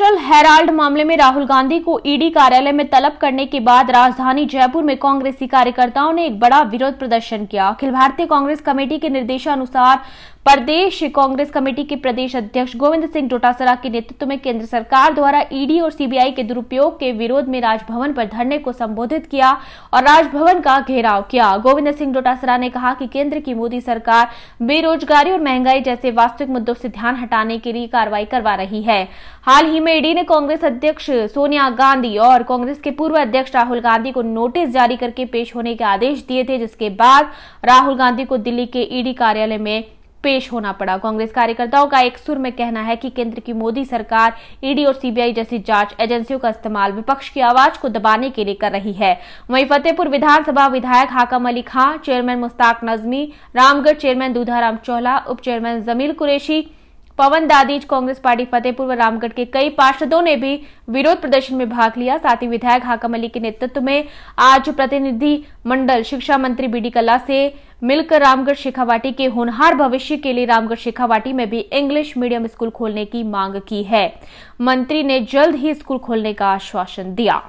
national Herald मामले में राहुल गांधी को ईडी e कार्यालय में तलब करने के बाद राजधानी जयपुर में कांग्रेसी कार्यकर्ताओं ने एक बड़ा विरोध प्रदर्शन किया अखिल भारतीय कांग्रेस कमेटी के निर्देशानुसार प्रदेश कांग्रेस कमेटी के प्रदेश अध्यक्ष गोविंद सिंह डोटासरा के नेतृत्व में केंद्र सरकार द्वारा ईडी e और सीबीआई के दुरुपयोग के विरोध में राजभवन पर धरने को संबोधित किया और राजभवन का घेराव किया गोविंद सिंह डोटासरा ने कहा कि केंद्र की मोदी सरकार बेरोजगारी और महंगाई जैसे वास्तविक मुद्दों से ध्यान हटाने के लिए कार्रवाई करवा रही है हाल ही में ईडी ने कांग्रेस अध्यक्ष सोनिया गांधी और कांग्रेस के पूर्व अध्यक्ष राहुल गांधी को नोटिस जारी करके पेश होने के आदेश दिए थे जिसके बाद राहुल गांधी को दिल्ली के ईडी कार्यालय में पेश होना पड़ा कांग्रेस कार्यकर्ताओं का एक सुर में कहना है कि केंद्र की मोदी सरकार ईडी और सीबीआई जैसी जांच एजेंसियों का इस्तेमाल विपक्ष की आवाज को दबाने के लिए कर रही है वहीं फतेहपुर विधानसभा विधायक हाकम अली खां चेयरमैन मुस्ताक नजमी रामगढ़ चेयरमैन दूधाराम चौहला उप चेयरमैन जमील कुरेशी पवन दादीज कांग्रेस पार्टी फतेहपुर व रामगढ़ के कई पार्षदों ने भी विरोध प्रदर्शन में भाग लिया साथ ही विधायक हाकम अली के नेतृत्व में आज प्रतिनिधि मंडल शिक्षा मंत्री बीडी कला से मिलकर रामगढ़ शेखावाटी के होनहार भविष्य के लिए रामगढ़ शिखावाटी में भी इंग्लिश मीडियम स्कूल खोलने की मांग की है मंत्री ने जल्द ही स्कूल खोलने का आश्वासन दिया